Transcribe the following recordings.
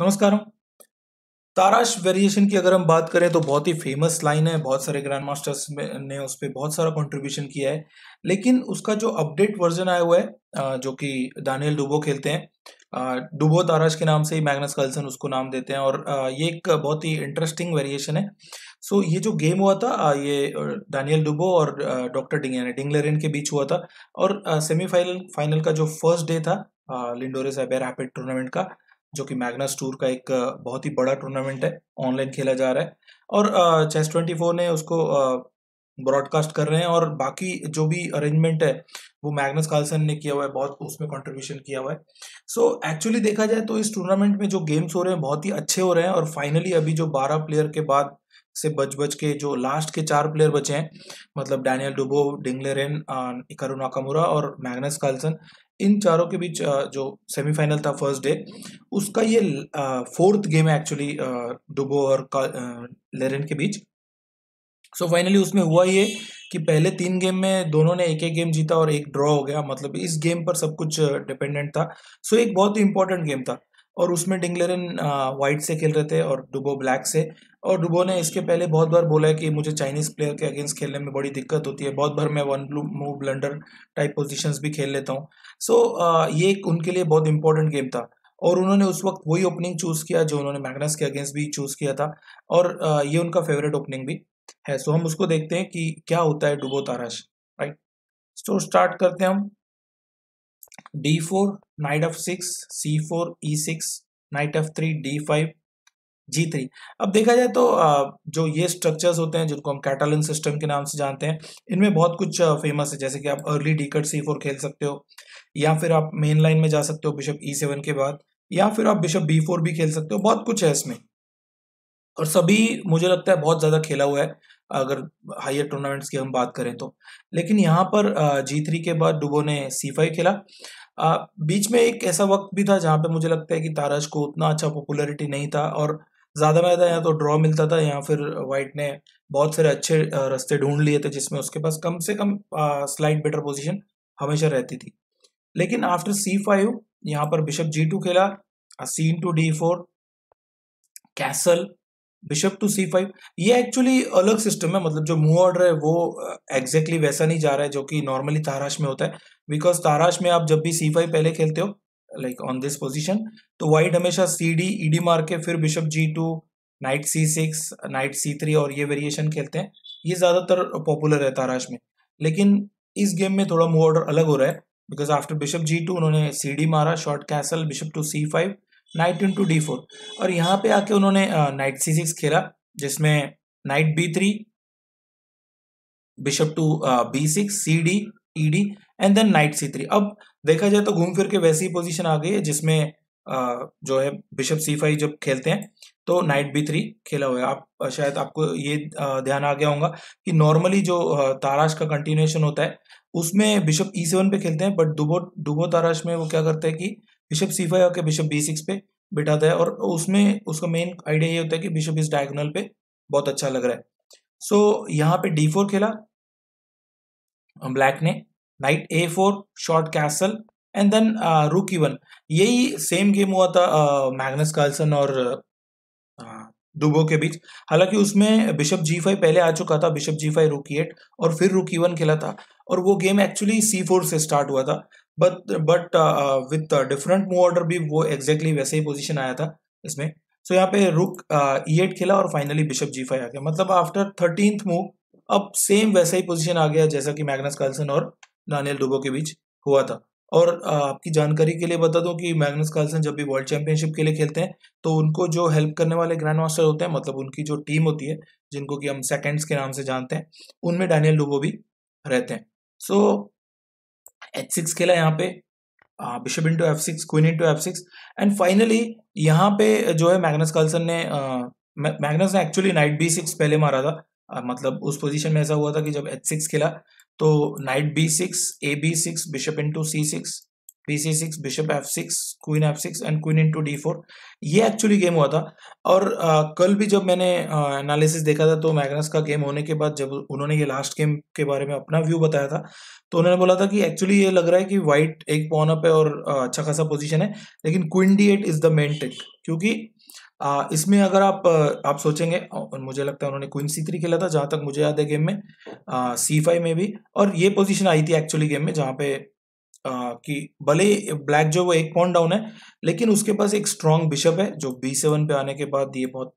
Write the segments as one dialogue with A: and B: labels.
A: नमस्कार ताराश वेरिएशन की अगर हम बात करें तो बहुत ही फेमस लाइन है बहुत सारे ग्रैंड मास्टर्स ने उस पर बहुत सारा कंट्रीब्यूशन किया है लेकिन उसका जो अपडेट वर्जन आया हुआ है जो कि डानियल डुबो खेलते हैं डुबो ताराश के नाम से ही मैग्नस कल्सन उसको नाम देते हैं और ये एक बहुत ही इंटरेस्टिंग वेरिएशन है सो ये जो गेम हुआ था ये डानियल डुबो और डॉक्टर डिंग डिंगलेरिन के बीच हुआ था और सेमीफाइनल फाइनल का जो फर्स्ट डे था लिंडोरे साइबर रैपिड टूर्नामेंट का जो कि मैग्नस टूर का एक बहुत ही बड़ा टूर्नामेंट है ऑनलाइन खेला जा रहा है और चेस ट्वेंटी फोर ने उसको ब्रॉडकास्ट कर रहे हैं और बाकी जो भी अरेंजमेंट है वो मैग्नस कार्लसन ने किया हुआ है बहुत उसमें कंट्रीब्यूशन किया हुआ है सो so, एक्चुअली देखा जाए तो इस टूर्नामेंट में जो गेम्स हो रहे हैं बहुत ही अच्छे हो रहे हैं और फाइनली अभी जो बारह प्लेयर के बाद से बच बच के जो लास्ट के चार प्लेयर बचे हैं मतलब Daniel Dubov Ding Liren Hikaru Nakamura और मैग्नस कार्लसन इन चारों के बीच जो सेमीफाइनल था फर्स्ट डे उसका ये फोर्थ गेम है एक्चुअली डुबो और लेरन के बीच सो so फाइनली उसमें हुआ ये कि पहले तीन गेम में दोनों ने एक एक गेम जीता और एक ड्रॉ हो गया मतलब इस गेम पर सब कुछ डिपेंडेंट था सो so एक बहुत ही इंपॉर्टेंट गेम था और उसमें डिंगलेरन वाइट से खेल रहे थे और डुबो ब्लैक से और डुबो ने इसके पहले बहुत बार बोला है कि मुझे चाइनीज़ प्लेयर के अगेंस्ट खेलने में बड़ी दिक्कत होती है बहुत बार मैं one move blunder type positions भी खेल लेता हूँ सो so, ये एक उनके लिए बहुत इंपॉर्टेंट गेम था और उन्होंने उस वक्त वही ओपनिंग चूज़ किया जो उन्होंने मैगनस के अगेंस्ट भी चूज़ किया था और ये उनका फेवरेट ओपनिंग भी है सो so, हम उसको देखते हैं कि क्या होता है डुबो ताराश राइट सो स्टार्ट करते हैं हम d4 knight f6 c4 e6 knight f3 d5 g3 अब देखा जाए तो जो ये स्ट्रक्चर्स होते हैं जिनको हम कैटालन सिस्टम के नाम से जानते हैं इनमें बहुत कुछ फेमस है जैसे कि आप early D cut C four खेल सकते हो या फिर आप मेन लाइन में जा सकते हो बिशप ई सेवन के बाद या फिर आप बिशप बी फोर भी खेल सकते हो बहुत कुछ है इसमें और सभी मुझे लगता है बहुत ज़्यादा खेला हुआ है अगर हायर टूर्नामेंट्स की हम बात करें तो लेकिन यहाँ पर जी थ्री के बाद डुबो ने सी फाइव खेला आ, बीच में एक ऐसा वक्त भी था जहाँ पे मुझे लगता है कि ताराज को उतना अच्छा पॉपुलरिटी नहीं था और ज़्यादा में ज़्यादा यहाँ तो ड्रॉ मिलता था या फिर वाइट ने बहुत सारे अच्छे रास्ते ढूंढ लिए थे जिसमें उसके पास कम से कम स्लाइड बेटर पोजीशन हमेशा रहती थी लेकिन आफ्टर सी फाइव यहाँ पर बिशप जी टू खेला seen to D four castle bishop to C five ये एक्चुअली अलग सिस्टम है मतलब जो मूव ऑर्डर है वो एग्जैक्टली uh, exactly वैसा नहीं जा रहा है जो कि नॉर्मली ताराश में होता है बिकॉज ताराश में आप जब भी सी फाइव पहले खेलते हो लाइक ऑन दिस पोजिशन तो वाइट हमेशा सी डी ई डी मार के फिर bishop G two knight C six knight C three और ये वेरिएशन खेलते हैं ये ज़्यादातर पॉपुलर है ताराश में लेकिन इस गेम में थोड़ा मूव ऑर्डर अलग हो रहा है because after bishop G two उन्होंने सी डी मारा short castle bishop to C five knight into D four और यहाँ पे आके उन्होंने नाइट सी सिक्स खेला जिसमें knight B three bishop to B six C D E D and then knight C three अब देखा जाए तो घूम फिर के वैसी पोजीशन आ गई है जिसमें uh, जो है बिशप सी फाइव जब खेलते हैं तो नाइट बी थ्री खेला हुआ है आप शायद आपको ये ध्यान आ गया होगा कि नॉर्मली जो ताराश का कंटिन्यूएशन होता है उसमें बिशप ई सेवन पे खेलते हैं बट डुबो डुबो ताराश में वो क्या करते हैं कि uh, बिशप सी फाइव आके बिशप बी सिक्स पे बिठाता है और उसमें उसका मेन आइडिया ये होता है कि बिशप इस डायगोनल पे बहुत अच्छा लग रहा है सो so, यहाँ पे डी फोर खेला ब्लैक ने knight A four short castle and then rook even यही सेम गेम हुआ था मैग्नस uh, कार्लसन और दुबो uh, के बीच हालांकि उसमें बिशप जी फाइव पहले आ चुका था bishop G five rook e eight और फिर रूकी वन खेला था और वो गेम एक्चुअली सी फोर से स्टार्ट हुआ था but but with different move order भी वो एग्जैक्टली exactly वैसे ही पोजिशन आया था इसमें सो so, यहाँ पे रुक ई uh, एट e खेला और फाइनली बिशप जी फाइव आ गया मतलब आफ्टर थर्टीन मूव अब सेम वैसा ही पोजिशन आ गया जैसा कि मैग्नस कार्लसन और दानियल डुबो के बीच हुआ था और uh, आपकी जानकारी के लिए बता दूं कि मैग्नस कार्लसन जब भी वर्ल्ड चैंपियनशिप के लिए खेलते हैं तो उनको जो हेल्प करने वाले ग्रैंड मास्टर होते हैं मतलब उनकी जो टीम होती है जिनको कि हम सेकेंड्स के नाम से जानते हैं उनमें डैनियल डुबो भी रहते हैं सो so, एच सिक्स खेला यहाँ पे bishop into F six queen into F six and finally यहाँ पे जो है मैग्नस कार्लसन ने मैग्नस ने एक्चुअली नाइट बी सिक्स पहले मारा था आ, मतलब उस पोजीशन में ऐसा हुआ था कि जब एच सिक्स खेला तो knight B six A B six bishop into C six F six queen F six and to D four ये एक्चुअली गेम हुआ था और आ, कल भी जब मैंने एनालिसिस देखा था तो मैगनस का गेम होने के बाद जब उन्होंने ये लास्ट गेम के बारे में अपना व्यू बताया था तो उन्होंने बोला था कि एक्चुअली ये लग रहा है कि वाइट एक पॉन अप है और अच्छा खासा पोजिशन है लेकिन queen D eight is the main trick क्योंकि आ, इसमें अगर आप आप सोचेंगे मुझे लगता है उन्होंने क्वीन सी थ्री खेला था जहाँ तक मुझे याद है गेम में सी फाइव में भी और ये पोजीशन आई थी एक्चुअली गेम में जहाँ पे कि भले ब्लैक जो वो एक पॉइंट डाउन है लेकिन उसके पास एक स्ट्रॉन्ग बिशप है जो बी सेवन पे आने के बाद ये बहुत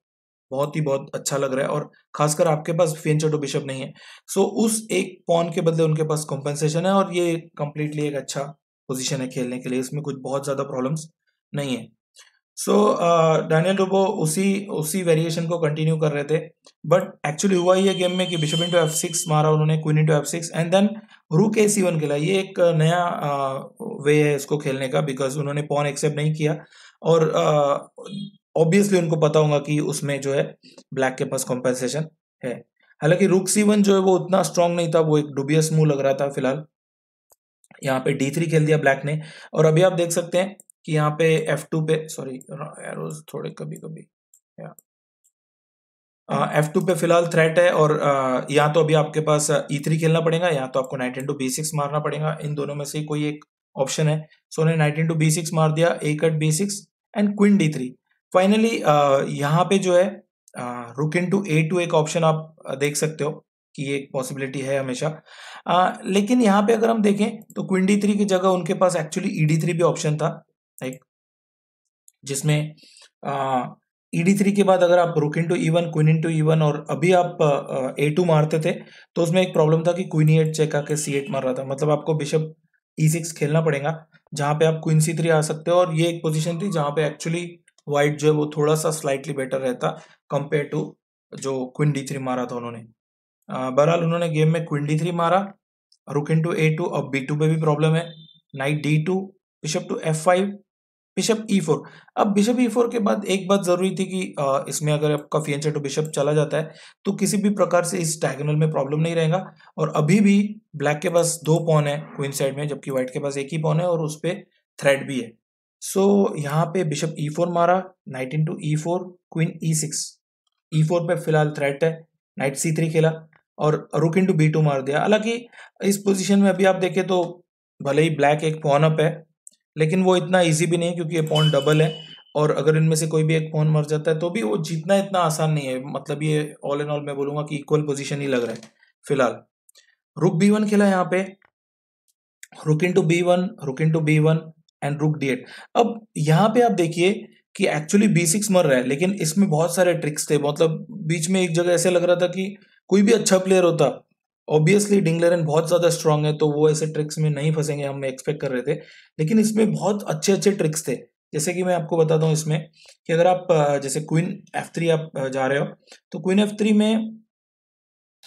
A: बहुत ही बहुत अच्छा लग रहा है और खासकर आपके पास फेन चटो बिशप नहीं है सो so, उस एक पॉन के बदले उनके पास कॉम्पेंसेशन है और ये कंप्लीटली एक अच्छा पोजीशन है खेलने के लिए इसमें कुछ बहुत ज़्यादा प्रॉब्लम्स नहीं है सो डैनियल रोबो उसी उसी वेरिएशन को कंटिन्यू कर रहे थे बट एक्चुअली हुआ ही है गेम में कि बिशप इंटू एफ सिक्स मारा उन्होंने queen into F six and then rook A C one खेला ये एक नया वे है इसको खेलने का बिकॉज उन्होंने पॉन एक्सेप्ट नहीं किया और ऑब्वियसली उनको पता होगा कि उसमें जो है ब्लैक के पास कॉम्पेंसेशन है हालांकि रूक सी वन जो है वो उतना स्ट्रांग नहीं था वो एक डुबियस मूव लग रहा था फिलहाल यहाँ पे डी थ्री खेल दिया ब्लैक ने और अभी आप देख सकते हैं कि यहाँ पे एफ टू पे सॉरी एरोज थोड़े कभी कभी एफ uh, टू पे फिलहाल थ्रेट है और uh, या तो अभी आपके पास ई uh, थ्री e खेलना पड़ेगा या तो आपको नाइट टू बी सिक्स मारना पड़ेगा इन दोनों में से कोई एक ऑप्शन है सो ने नाइट टू बी सिक्स मार दिया A cut B six and queen D three finally यहाँ पे जो है rook into A two एक ऑप्शन आप uh, देख सकते हो कि ये एक पॉसिबिलिटी है हमेशा आ, लेकिन यहाँ पे अगर हम देखें तो क्विन डी थ्री की जगह उनके पास एक्चुअली ई डी थ्री भी ऑप्शन था एक जिसमें ई थ्री के बाद अगर आप rook into E one queen into E one और अभी आप ए टू मारते थे तो उसमें एक प्रॉब्लम था कि क्वीन एट चेक आके सी एट मार रहा था मतलब आपको बिशप ई सिक्स खेलना पड़ेगा जहाँ पे आप क्वीन सी थ्री आ सकते हो और ये एक पोजीशन थी जहाँ पे एक्चुअली वाइट जो है वो थोड़ा सा स्लाइटली बेटर रहता कंपेयर टू जो क्वीन डी थ्री मारा था उन्होंने बहरहाल उन्होंने गेम में क्वीन डी थ्री मारा rook into to A two अब बी टू पे भी प्रॉब्लम है knight D two bishop to F five bishop E e four अब बिशप ई e फोर के बाद एक बात जरूरी थी कि आ, इसमें अगर आपका फियंसे टू बिशप चला जाता है तो किसी भी प्रकार से इस डायगोनल में प्रॉब्लम नहीं रहेगा और अभी भी ब्लैक के पास दो पॉन है क्वीन साइड में जबकि व्हाइट के पास एक ही पॉन है और उस पर थ्रेड भी है सो so, यहाँ पे बिशप ई e फोर मारा नाइट इन टू ई four queen E six E four पे फिलहाल थ्रेट है नाइट सी थ्री खेला और रुक इन टू बी टू मार दिया हालांकि इस पोजिशन में अभी आप देखें तो भले ही ब्लैक एक पॉन अप है लेकिन वो इतना ईजी भी नहीं है क्योंकि ये पॉन डबल है और अगर इनमें से कोई भी एक पॉन मर जाता है तो भी वो जीतना इतना आसान नहीं है मतलब ये ऑल एंड ऑल मैं बोलूंगा कि इक्वल पोजिशन ही लग रहा है फिलहाल रुक बी वन खेला यहाँ पे rook into B one rook into B one and rook D eight अब यहाँ पे आप देखिए कि एक्चुअली बी सिक्स मर रहा है लेकिन इसमें बहुत सारे ट्रिक्स थे मतलब बीच में एक जगह ऐसे लग रहा था कि कोई भी अच्छा प्लेयर होता ऑब्वियसली डिंगलरन बहुत ज़्यादा स्ट्रांग है तो वो ऐसे ट्रिक्स में नहीं फंसेंगे हम एक्सपेक्ट कर रहे थे लेकिन इसमें बहुत अच्छे अच्छे ट्रिक्स थे जैसे कि मैं आपको बताता हूँ इसमें कि अगर आप जैसे क्वीन एफ थ्री आप जा रहे हो तो क्वीन एफ थ्री में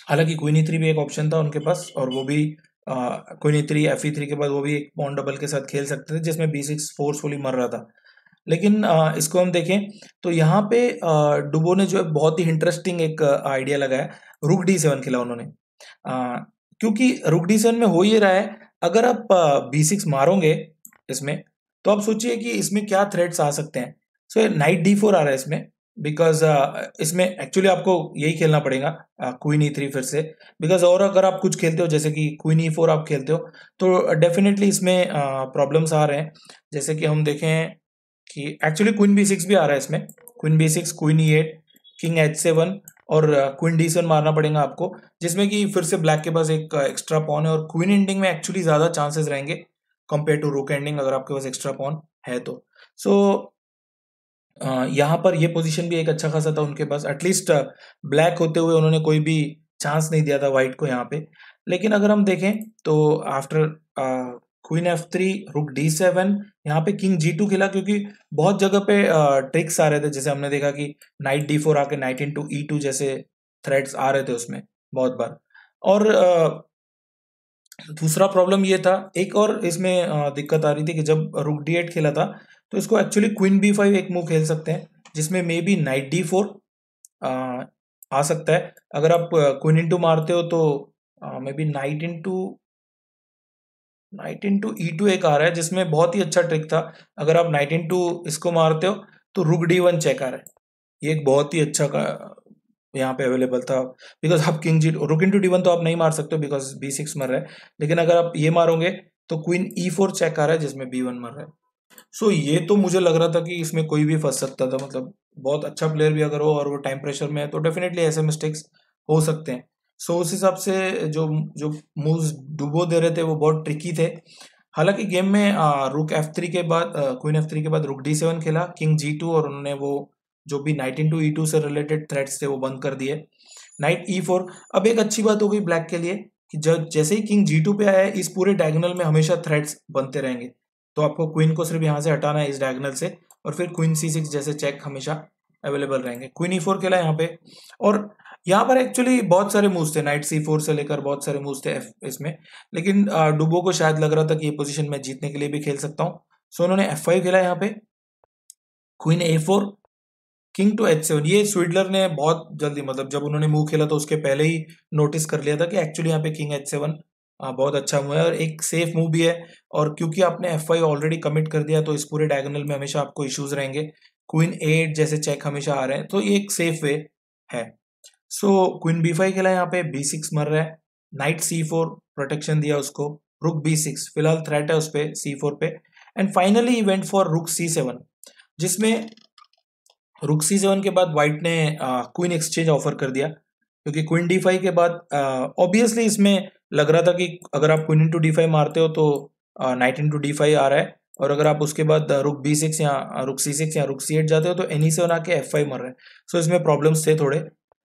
A: हालांकि क्वीन ई थ्री भी एक ऑप्शन था उनके पास और वो भी queen E three F E three के बाद वो भी एक पॉन डबल के साथ खेल सकते थे जिसमें बी सिक्स फोर्सफुली मर रहा था लेकिन आ, इसको हम देखें तो यहाँ पे डुबो ने जो है बहुत ही इंटरेस्टिंग एक आइडिया लगाया रुक डी सेवन खेला उन्होंने क्योंकि रुक डिसीजन में हो ही रहा है अगर आप बी सिक्स मारोगे इसमें तो आप सोचिए कि इसमें क्या थ्रेड्स आ सकते हैं सो नाइट डी फोर आ रहा है इसमें बिकॉज uh, इसमें एक्चुअली आपको यही खेलना पड़ेगा क्वीन ई थ्री फिर से बिकॉज और अगर आप कुछ खेलते हो जैसे कि क्वीन ई फोर आप खेलते हो तो डेफिनेटली इसमें प्रॉब्लम्स uh, आ रहे हैं जैसे कि हम देखें कि एक्चुअली क्वीन बी सिक्स भी आ रहा है इसमें queen B six queen E eight king H seven और क्वीन डी सेवन मारना पड़ेगा आपको जिसमें कि फिर से ब्लैक के पास एक एक्स्ट्रा पॉन है और क्वीन एंडिंग में एक्चुअली ज़्यादा चांसेस रहेंगे कंपेयर टू रुक एंडिंग अगर आपके पास एक्स्ट्रा पॉन है तो सो so, यहाँ पर यह पोजीशन भी एक अच्छा खासा था उनके पास एटलीस्ट ब्लैक होते हुए उन्होंने कोई भी चांस नहीं दिया था वाइट को यहाँ पे लेकिन अगर हम देखें तो after queen F three rook D seven यहाँ पे किंग जी टू खेला क्योंकि बहुत जगह पे ट्रिक्स आ रहे थे जैसे हमने देखा कि नाइट डी फोर आके नाइट इन टू ई टू जैसे थ्रेड्स आ रहे थे उसमें बहुत बार और दूसरा प्रॉब्लम ये था एक और इसमें दिक्कत आ रही थी कि जब रुक डी एट खेला था तो इसको एक्चुअली क्वीन बी फाइव एक मूव खेल सकते हैं जिसमें maybe knight D four आ सकता है अगर आप क्वीन इन टू मारते हो तो maybe knight into knight into ई टू एक आ रहा है जिसमें बहुत ही अच्छा ट्रिक था अगर आप नाइट इन टू इसको मारते हो तो रुक डी वन चेक आ रहा है ये एक बहुत ही अच्छा का यहाँ पे अवेलेबल था बिकॉज आप किंग जी रुक इन टू डी वन तो आप नहीं मार सकते बिकॉज बी सिक्स मर रहे हैं लेकिन अगर आप ये मारोगे तो क्वीन ई फोर चेक आ रहा है जिसमें बी वन मर रहा है सो so, ये तो मुझे लग रहा था कि इसमें कोई भी फंस सकता था मतलब बहुत अच्छा प्लेयर भी अगर हो और वो टाइम प्रेशर में है तो डेफिनेटली ऐसे मिस्टेक्स हो सकते हैं सो उस हिसाब से जो जो मूव्स डुबो दे रहे थे वो बहुत ट्रिकी थे हालांकि गेम में आ, रुक एफ थ्री के बाद क्वीन एफ थ्री के बाद रुक डी सेवन खेला किंग जी टू और उन्होंने वो जो भी नाइट इन टू ई टू से रिलेटेड थ्रेड्स थे वो बंद कर दिए नाइट ई फोर अब एक अच्छी बात हो गई ब्लैक के लिए कि जब जैसे ही किंग जी टू पे आया इस पूरे डायगनल में हमेशा थ्रेड्स बनते रहेंगे तो आपको क्वीन को सिर्फ यहाँ से हटाना है इस डायगनल से और फिर क्वीन सी सिक्स जैसे चेक हमेशा अवेलेबल रहेंगे क्वीन ई फोर खेला यहाँ पे और यहाँ पर एक्चुअली बहुत सारे मूव्स थे नाइट सी फोर से लेकर बहुत सारे मूव्स थे इसमें लेकिन डुबो को शायद लग रहा था कि ये पोजीशन मैं जीतने के लिए भी खेल सकता हूँ सो उन्होंने एफ फाइव खेला यहाँ पे queen a four king to h seven ये स्विडलर ने बहुत जल्दी मतलब जब उन्होंने मूव खेला तो उसके पहले ही नोटिस कर लिया था कि एक्चुअली यहाँ पे किंग एच सेवन बहुत अच्छा मूव है और एक सेफ मूव भी है और क्योंकि आपने एफ फाइव ऑलरेडी कमिट कर दिया तो इस पूरे डायगोनल में हमेशा आपको इश्यूज रहेंगे क्वीन एट जैसे चेक हमेशा आ रहे हैं तो ये एक सेफ वे है सो क्वीन बी फाइव खेला यहाँ पे बी सिक्स मर रहा है नाइट सी फोर प्रोटेक्शन दिया उसको रुक बी सिक्स फिलहाल थ्रेट है उस पर सी फोर पे and finally event for rook c seven जिसमें रुक सी सेवन के बाद वाइट ने क्वीन एक्सचेंज ऑफर कर दिया क्योंकि क्वीन डी फाइव के बाद ऑब्वियसली इसमें लग रहा था कि अगर आप क्वीन इंटू डी फाइव मारते हो तो नाइट इंटू डी फाइव आ रहा है और अगर आप उसके बाद रुक बी सिक्स या रुक सी सिक्स या रुक सी एट जाते हो तो एनी सेवन e आके एफ फाइव मर रहे हैं सो so, इसमें प्रॉब्लम्स थे थोड़े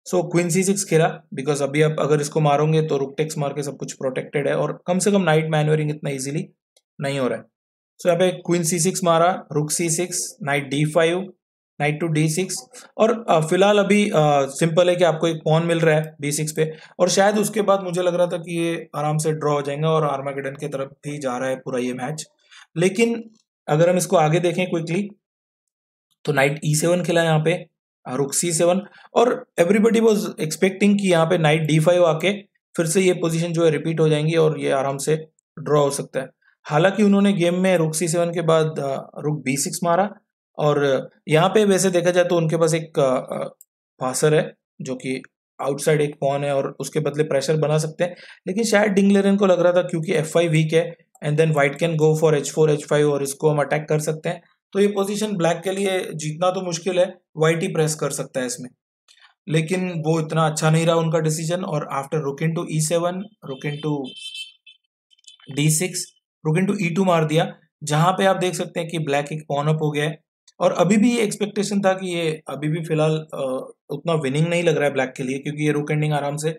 A: सो क्वीन सी सिक्स खेला बिकॉज अभी आप अगर इसको मारोगे तो रुक टेक्स मार के सब कुछ प्रोटेक्टेड है और कम से कम नाइट मैनुअरिंग इतना ईजिली नहीं हो रहा है सो यहाँ पे क्वीन सी सिक्स मारा rook c six knight d five knight to d six और फिलहाल अभी सिंपल है कि आपको एक पॉन मिल रहा है बी सिक्स पे और शायद उसके बाद मुझे लग रहा था कि ये आराम से ड्रॉ हो जाएंगे और गिडन की तरफ भी जा रहा है पूरा ये मैच लेकिन अगर हम इसको आगे देखें क्विकली तो नाइट ई सेवन खेला यहाँ पे रुक सी सेवन और एवरीबडी वॉज एक्सपेक्टिंग कि यहाँ पे नाइट डी फाइव आके फिर से ये पोजीशन जो है रिपीट हो जाएंगी और ये आराम से ड्रॉ हो सकता है हालांकि उन्होंने गेम में रुक सी सेवन के बाद रुक बी सिक्स मारा और यहाँ पे वैसे देखा जाए तो उनके पास एक पासर है जो कि आउटसाइड एक पॉन है और उसके बदले प्रेशर बना सकते हैं लेकिन शायद डिंगलेरन को लग रहा था क्योंकि एफ फाइव वीक है and then white can go for h four h five और इसको हम अटैक कर सकते हैं तो ये पोजीशन ब्लैक के लिए जीतना तो मुश्किल है वाइट ही प्रेस कर सकता है इसमें लेकिन वो इतना अच्छा नहीं रहा उनका डिसीजन और आफ्टर रुक इन टू ई सेवन रुक इन टू डी सिक्स रुक इन टू ई टू मार दिया जहां पे आप देख सकते हैं कि ब्लैक एक पॉन अप हो गया है और अभी भी ये एक्सपेक्टेशन था कि ये अभी भी फिलहाल उतना विनिंग नहीं लग रहा है ब्लैक के लिए क्योंकि ये रुक एंडिंग आराम से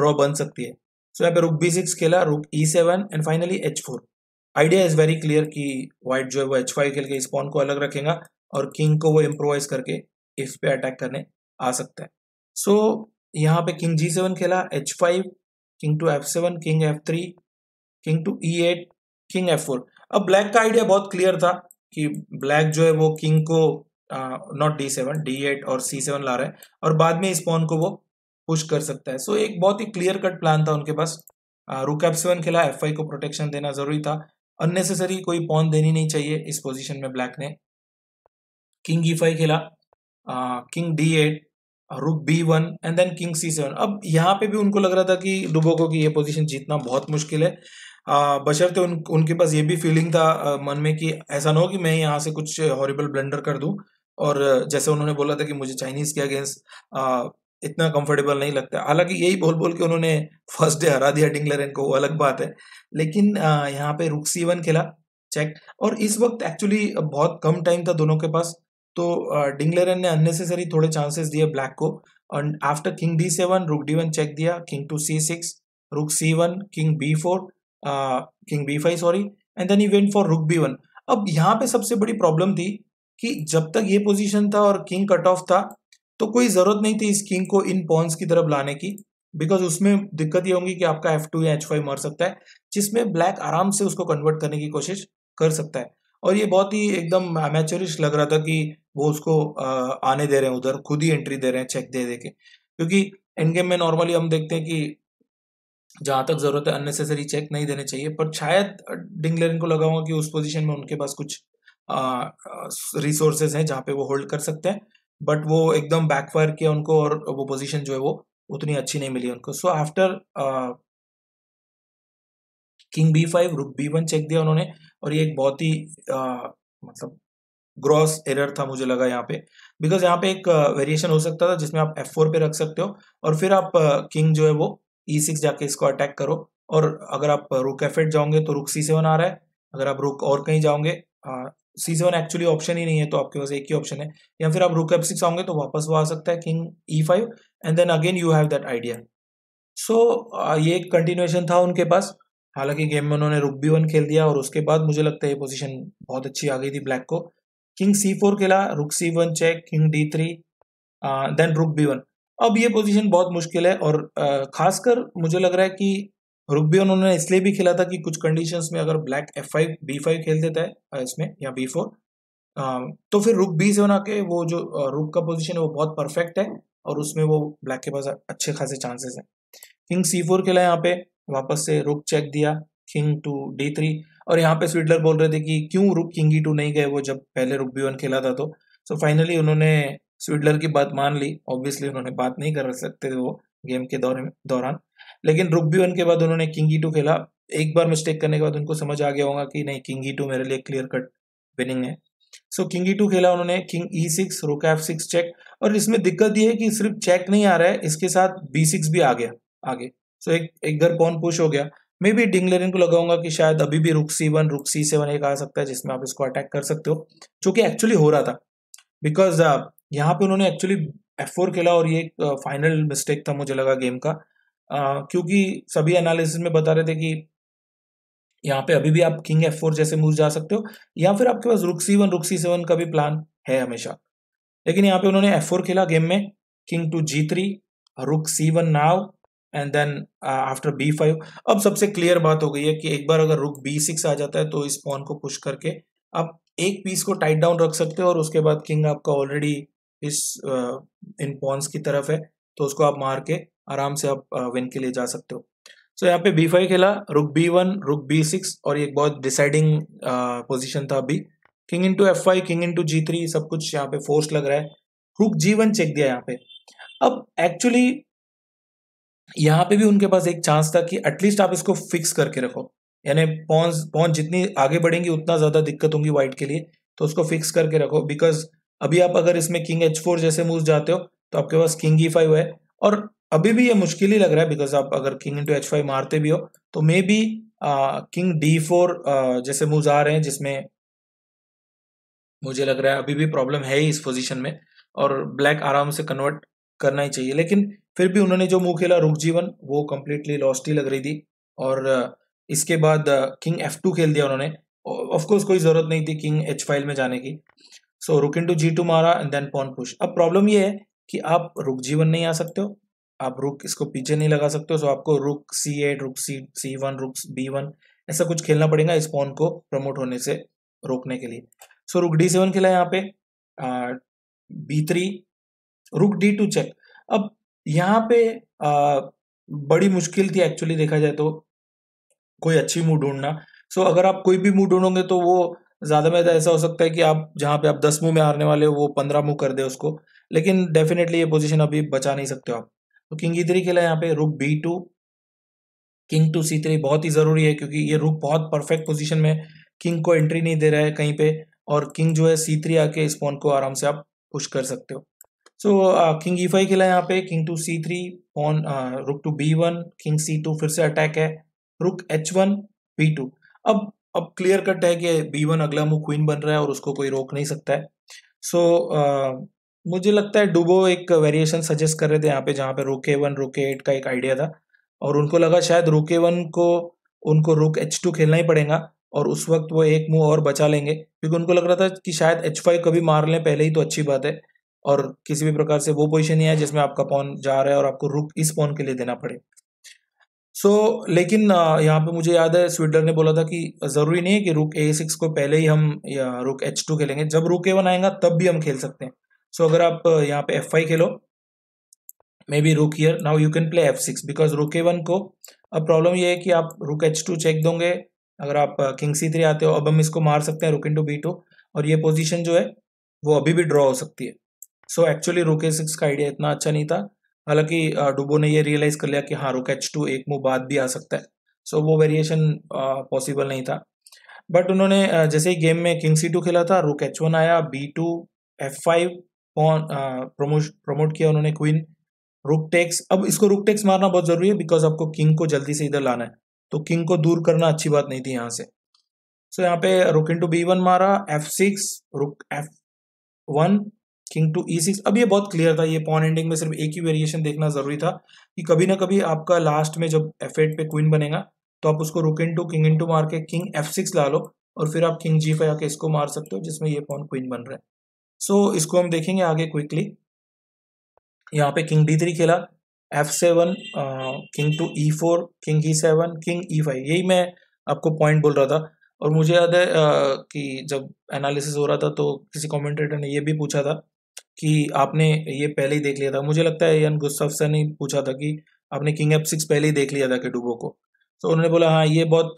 A: ड्रॉ बन सकती है सो so, यहाँ पे रुक बी सिक्स खेला rook e seven and finally h four idea is very clear कि व्हाइट जो है वो एच फाइव खेल के स्पॉन को अलग रखेगा और किंग को वो इम्प्रोवाइज करके इफ पे अटैक करने आ सकता है सो so, यहाँ पे किंग जी सेवन खेला h five king to f seven king f three king to e eight king f four अब ब्लैक का आइडिया बहुत क्लियर था कि ब्लैक जो है वो किंग को not d seven d eight और सी सेवन ला रहा है और बाद में स्पॉन को वो पुश कर सकता है सो so, एक बहुत ही क्लियर कट प्लान था उनके पास रुक एफ सेवन खेला एफ को प्रोटेक्शन देना जरूरी था अननेसेसरी कोई पॉन देनी नहीं चाहिए इस पोजीशन में ब्लैक ने किंग ई फाइव खेला king d eight rook b one and then king c seven अब यहाँ पे भी उनको लग रहा था कि डुबोको की ये पोजीशन जीतना बहुत मुश्किल है बशर्ते उन उनके पास ये भी फीलिंग था आ, मन में कि ऐसा ना हो कि मैं यहाँ से कुछ हॉरिबल ब्लेंडर कर दूँ और जैसे उन्होंने बोला था कि मुझे चाइनीज के अगेंस्ट इतना कंफर्टेबल नहीं लगता हालांकि यही बोल बोल के उन्होंने फर्स्ट डे हरा दिया डिंगलर को वो अलग बात है लेकिन यहाँ पे रुक सीवन खेला चेक और इस वक्त एक्चुअली बहुत कम टाइम था दोनों के पास तो डिंगलर ने अननेसेसरी थोड़े चांसेस दिए ब्लैक को और after king d seven rook d one check दिया king to c six rook c one king b four king b five sorry and then he went for rook b one अब यहाँ पे सबसे बड़ी problem थी कि जब तक ये पोजीशन था और किंग कट ऑफ था तो कोई ज़रूरत नहीं थी इस किंग को इन पॉन्स की तरफ लाने की बिकॉज उसमें दिक्कत ये होगी कि आपका एफ टू या एच फाइव मर सकता है जिसमें ब्लैक आराम से उसको कन्वर्ट करने की कोशिश कर सकता है और ये बहुत ही एकदम अमेचोरिश लग रहा था कि वो उसको आने दे रहे हैं उधर खुद ही एंट्री दे रहे हैं चेक दे दे के क्योंकि एंड गेम में नॉर्मली हम देखते हैं कि जहाँ तक ज़रूरत है अननेसेसरी चेक नहीं देने चाहिए पर शायद डिंगलर इनको लगा हुआ कि उस पोजीशन में उनके पास कुछ रिसोर्सेज हैं जहाँ पे वो होल्ड कर सकते हैं बट वो एकदम बैकफायर किया उनको और वो पोजीशन जो है वो उतनी अच्छी नहीं मिली उनको so after king b five rook b one check दिया उन्होंने और ये एक बहुत ही uh, मतलब ग्रॉस एरर था मुझे लगा यहाँ पे बिकॉज यहाँ पे एक वेरिएशन uh, हो सकता था जिसमें आप एफ फोर पे रख सकते हो और फिर आप किंग uh, जो है वो ई e सिक्स जाके इसको अटैक करो और अगर आप रुक एफ एट जाओगे तो रुक सी सेवन आ रहा है अगर आप रुक और कहीं जाओगे uh, c seven actually option ही नहीं है तो आपके पास एक ही ऑप्शन है या फिर आप रुक एफ सिक्स आओगे तो वापस वो आ सकता है king e five and then again you have that idea so ये एक कंटिन्यूएशन था उनके पास हालांकि गेम में उन्होंने रुक बी वन खेल दिया और उसके बाद मुझे लगता है ये पोजीशन बहुत अच्छी आ गई थी ब्लैक को किंग सी फोर खेला rook c one check king d three then rook b one अब ये पोजीशन बहुत मुश्किल है और खासकर मुझे लग रहा है कि रुक भी उन्होंने इसलिए भी खेला था कि कुछ कंडीशन में अगर black f five b five खेल देता है इसमें या बी फोर तो फिर रुक बी सेवन आके वो जो रुक का पोजिशन है वो बहुत परफेक्ट है और उसमें वो ब्लैक के पास अच्छे खासे चांसेस हैं किंग सी फोर खेला यहाँ पे वापस से रुक चेक दिया किंग टू डी थ्री और यहाँ पे स्वीडलर बोल रहे थे कि क्यों रुक किंग ई टू नहीं गए वो जब पहले रुक बी वन खेला था तो सो so फाइनली उन्होंने स्वीडलर की बात मान ली ऑब्वियसली उन्होंने बात नहीं कर सकते थे वो गेम के दौरे दौरान लेकिन रुक भी वन के बाद उन्होंने किंगी टू e खेला एक बार मिस्टेक करने के बाद उनको समझ आ गया होगा कि नहीं किंगी टू e मेरे लिए क्लियर कट विनिंग है सो किंग ई टू खेला उन्होंने king e six rook f six check और इसमें दिक्कत ये है कि सिर्फ चेक नहीं आ रहा है इसके साथ बी सिक्स भी आ गया आगे सो so, एक एक घर पॉन पुश हो गया मे बी डिंगलेरिन को लगाऊंगा कि शायद अभी भी रुक सी वन रुक सी सेवन एक आ सकता है जिसमें आप इसको अटैक कर सकते हो जो कि एक्चुअली हो रहा था बिकॉज uh, यहाँ पे उन्होंने एक्चुअली एफ फोर खेला और ये एक फाइनल मिस्टेक था मुझे लगा गेम का क्योंकि सभी एनालिसिस में बता रहे थे कि यहाँ पे अभी भी आप किंग एफ फोर जैसे मूव जा सकते हो या फिर आपके पास रुक सी वन रुक सी सेवन का भी प्लान है हमेशा लेकिन यहाँ पे उन्होंने एफ फोर खेला गेम में king to g three rook c one now and then after b five अब सबसे क्लियर बात हो गई है कि एक बार अगर रुक बी सिक्स आ जाता है तो इस पॉन को पुश करके आप एक पीस को टाइट डाउन रख सकते हो और उसके बाद किंग आपका ऑलरेडी इस इन पॉन्स की तरफ है तो उसको आप मार के आराम से आप विन के लिए जा सकते हो सो so, यहाँ पे बी फाइव खेला rook b one rook b six और ये बहुत डिसाइडिंग पोजिशन था अभी king into F five king into g three सब कुछ यहाँ पे फोर्स लग रहा है रुक जी वन चेक दिया यहाँ पे अब एक्चुअली यहाँ पे भी उनके पास एक चांस था कि एटलीस्ट आप इसको फिक्स करके रखो यानी पॉन्स पॉन्स जितनी आगे बढ़ेंगी उतना ज़्यादा दिक्कत होगी व्हाइट के लिए तो उसको फिक्स करके रखो बिकॉज अभी आप अगर इसमें किंग एच फोर जैसे मूव जाते हो तो आपके पास किंग ई फाइव है और अभी भी ये मुश्किल ही लग रहा है बिकॉज आप अगर किंग इंटू एच फाइव मारते भी हो तो maybe king d four जैसे मूव आ रहे हैं जिसमें मुझे लग रहा है अभी भी प्रॉब्लम है ही इस पोजीशन में और ब्लैक आराम से कन्वर्ट करना ही चाहिए लेकिन फिर भी उन्होंने जो मूव खेला रुक जीवन वो कम्प्लीटली लॉस्ट ही लग रही थी और इसके बाद किंग एफ टू खेल दिया उन्होंने ऑफकोर्स कोई ज़रूरत नहीं थी किंग एच फाइव में जाने की so rook into g two मारा एंड देन पॉन पुश अब प्रॉब्लम ये है कि आप रुक जीवन नहीं आ सकते हो आप रुक इसको पीछे नहीं लगा सकते हो सो आपको रुक c eight rook c c one rook b one ऐसा कुछ खेलना पड़ेगा इस पॉन को प्रमोट होने से रोकने के लिए so so, rook D seven खेला यहाँ पे b three rook d two check अब यहाँ पे आ, बड़ी मुश्किल थी एक्चुअली देखा जाए तो कोई अच्छी मूव ढूंढना सो so, अगर आप कोई भी मूव ढूंढोगे तो वो ज़्यादा में ऐसा हो सकता है कि आप जहाँ पे आप दस मुंह में हारने वाले हो वो पंद्रह मुंह कर दे उसको लेकिन डेफिनेटली ये पोजीशन अभी बचा नहीं सकते हो आप तो किंग ई थ्री खेला यहाँ पे rook b two king to c three बहुत ही ज़रूरी है क्योंकि ये रुक बहुत परफेक्ट पोजिशन में किंग को एंट्री नहीं दे रहा है कहीं पे और किंग जो है सी थ्री आके इस पॉन को आराम से आप पुश कर सकते हो सो किंग ई फाइव खेला यहाँ पे king to c three pawn rook to B one king c two फिर से अटैक है रुक एच वन बी टू अब अब क्लियर कट है कि बी वन अगला मुंह क्वीन बन रहा है और उसको कोई रोक नहीं सकता है सो so, मुझे लगता है डुबो एक वेरिएशन सजेस्ट कर रहे थे यहाँ पे जहाँ पे रोके वन रोके एट का एक आइडिया था और उनको लगा शायद रोके वन को उनको रुक एच टू खेलना ही पड़ेगा और उस वक्त वो एक मुंह और बचा लेंगे क्योंकि उनको लग रहा था कि शायद एच फाइव कभी मार लें पहले ही तो अच्छी बात है और किसी भी प्रकार से वो पोजिशन ही है जिसमें आपका पॉन जा रहा है और आपको रुक इस पॉन के लिए देना पड़े सो so, लेकिन यहाँ पे मुझे याद है स्विडर ने बोला था कि ज़रूरी नहीं है कि रुक ए सिक्स को पहले ही हम या रुक एच टू खेलेंगे जब रुक ए वन आएगा तब भी हम खेल सकते हैं सो so, अगर आप यहाँ पे एफ फाइव खेलो maybe rook here now you can play f six because rook a one को अब प्रॉब्लम ये है कि आप रुक एच टू चेक दोगे अगर आप किंग सी थ्री आते हो अब हम इसको मार सकते हैं रुक इन टू बी टू और ये पोजिशन जो है वो अभी भी ड्रॉ हो सकती है सो एक्चुअली रुक ए सिक्स का आइडिया इतना अच्छा नहीं था हालांकि डुबो ने ये रियलाइज कर लिया कि हाँ रुक एच टू एक मुंह बाद भी आ सकता है सो so, वो वेरिएशन पॉसिबल नहीं था बट उन्होंने जैसे ही गेम में किंग सी टू खेला था रुक एच वन आया बी टू एफ फाइव कौन प्रमोट प्रमोट किया उन्होंने क्वीन रुक टेक्स अब इसको रुक टेक्स मारना बहुत जरूरी है बिकॉज आपको किंग को जल्दी से इधर लाना है तो किंग को दूर करना अच्छी बात नहीं थी यहाँ से सो so, यहाँ पे rook into B one मारा f six rook f one king to e six अब ये बहुत क्लियर था ये पॉन एंडिंग में सिर्फ एक ही वेरिएशन देखना जरूरी था कि कभी ना कभी आपका लास्ट में जब एफ एट पे क्वीन बनेगा तो आप उसको rook into king into मार के किंग एफ सिक्स ला लो और फिर आप किंग जी फाइव आके इसको मार सकते हो जिसमें ये पॉन क्वीन बन रहा है सो so, इसको हम देखेंगे आगे क्विकली यहाँ पे किंग डी थ्री खेला f seven king to E four king e seven king e five यही मैं आपको पॉइंट बोल रहा था और मुझे याद है uh, कि जब एनालिसिस हो रहा था तो किसी कमेंटेटर ने ये भी पूछा था कि आपने ये पहले ही देख लिया था मुझे लगता है यान से नहीं पूछा था कि आपने किंग एफ सिक्स पहले ही देख लिया था कि डुबो को तो उन्होंने बोला हाँ ये बहुत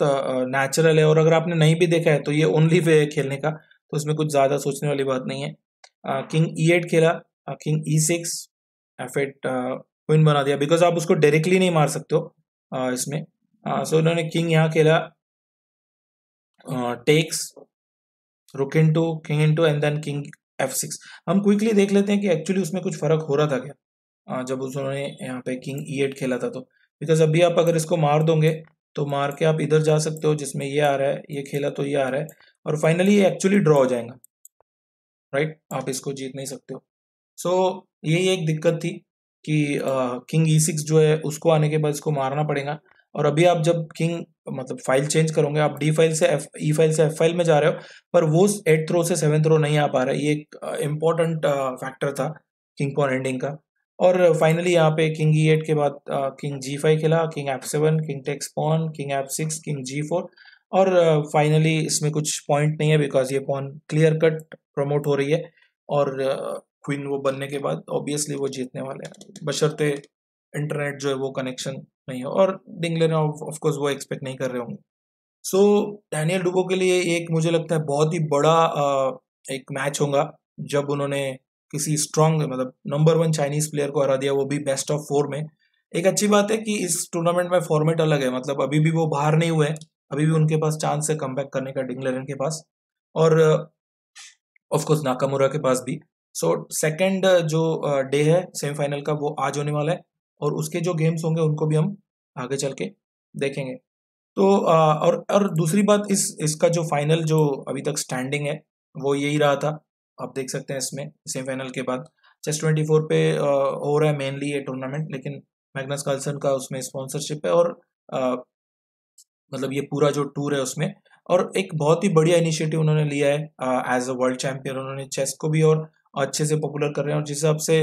A: नेचुरल है और अगर आपने नहीं भी देखा है तो ये ओनली वे है खेलने का तो उसमें कुछ ज़्यादा सोचने वाली बात नहीं है किंग ई एट खेला king e six f eight queen बना दिया बिकॉज आप उसको डायरेक्टली नहीं मार सकते हो uh, इसमें सो उन्होंने किंग यहाँ खेला takes rook into king into and then king f six हम क्विकली देख लेते हैं कि एक्चुअली उसमें कुछ फर्क हो रहा था क्या uh, जब उन्होंने यहाँ पे किंग ई एट खेला था तो बिकॉज अभी आप अगर इसको मार दोगे तो मार के आप इधर जा सकते हो जिसमें ये आ रहा है ये खेला तो ये आ रहा है और फाइनली ये एक्चुअली ड्रॉ हो जाएगा राइट right? आप इसको जीत नहीं सकते हो सो so, यही एक दिक्कत थी कि किंग ई सिक्स जो है उसको आने के बाद इसको मारना पड़ेगा और अभी आप जब किंग मतलब फाइल चेंज करोगे आप डी फाइल से एफ ई फाइल से एफ फाइल में जा रहे हो पर वो एट थ्रो से सेवन थ्रो नहीं आ पा रहा ये एक इम्पॉर्टेंट फैक्टर था किंग पॉन एंडिंग का और फाइनली यहाँ पे किंग ई एट के बाद किंग जी फाइव खेला king f seven king takes pawn king f six king g four और फाइनली uh, इसमें कुछ पॉइंट नहीं है बिकॉज ये पॉन क्लियर कट प्रमोट हो रही है और क्वीन uh, वो बनने के बाद ऑब्वियसली वो जीतने वाले हैं बशर्ते इंटरनेट जो है वो कनेक्शन नहीं है और डिंगलर ऑफ कोर्स वो एक्सपेक्ट नहीं कर रहे होंगे सो डैनियल डुबो के लिए एक मुझे लगता है बहुत ही बड़ा uh, एक मैच होगा जब उन्होंने किसी स्ट्रॉन्ग मतलब नंबर वन चाइनीज प्लेयर को हरा दिया वो भी बेस्ट ऑफ फोर में एक अच्छी बात है कि इस टूर्नामेंट में फॉर्मेट अलग है मतलब अभी भी वो बाहर नहीं हुए अभी भी उनके पास चांस है कम करने का डिंग के पास और ऑफकोर्स uh, नाकामोरा के पास भी सो so, सेकेंड uh, जो डे uh, है सेमीफाइनल का वो आज होने वाला है और उसके जो गेम्स होंगे उनको भी हम आगे चल के देखेंगे तो और और दूसरी बात इस इसका जो फाइनल जो अभी तक स्टैंडिंग है वो यही रहा था आप देख सकते हैं इसमें सेमीफाइनल के बाद चेस ट्वेंटी फोर पे हो रहा है मेनली ये टूर्नामेंट लेकिन मैग्नस कार्लसन का उसमें स्पॉन्सरशिप है और मतलब ये पूरा जो टूर है उसमें और एक बहुत ही बढ़िया इनिशिएटिव उन्होंने लिया है एज अ वर्ल्ड चैंपियन उन्होंने चेस को भी और अच्छे से पॉपुलर कर रहे हैं और जिस हिसाब से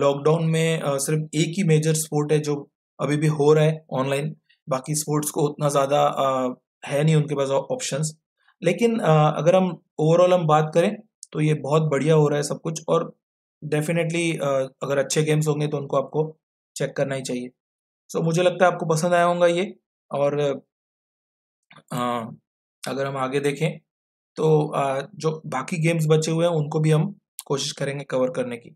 A: लॉकडाउन में आ, सिर्फ एक ही मेजर स्पोर्ट है जो अभी भी हो रहा है ऑनलाइन बाकी स्पोर्ट्स को उतना ज़्यादा है नहीं उनके पास ऑप्शन लेकिन आ, अगर हम ओवरऑल हम बात करें तो ये बहुत बढ़िया हो रहा है सब कुछ और डेफिनेटली अगर अच्छे गेम्स होंगे तो उनको आपको चेक करना ही चाहिए सो so, मुझे लगता है आपको पसंद आया होगा ये और अगर हम आगे देखें तो जो बाकी गेम्स बचे हुए हैं उनको भी हम कोशिश करेंगे कवर करने की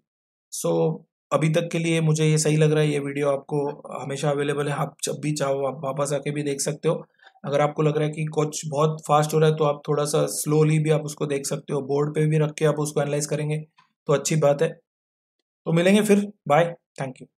A: सो so, अभी तक के लिए मुझे ये सही लग रहा है ये वीडियो आपको हमेशा अवेलेबल है आप जब भी चाहो आप वापस आके भी देख सकते हो अगर आपको लग रहा है कि कोच बहुत फास्ट हो रहा है तो आप थोड़ा सा स्लोली भी आप उसको देख सकते हो बोर्ड पे भी रख के आप उसको एनालाइज करेंगे तो अच्छी बात है तो मिलेंगे फिर बाय थैंक यू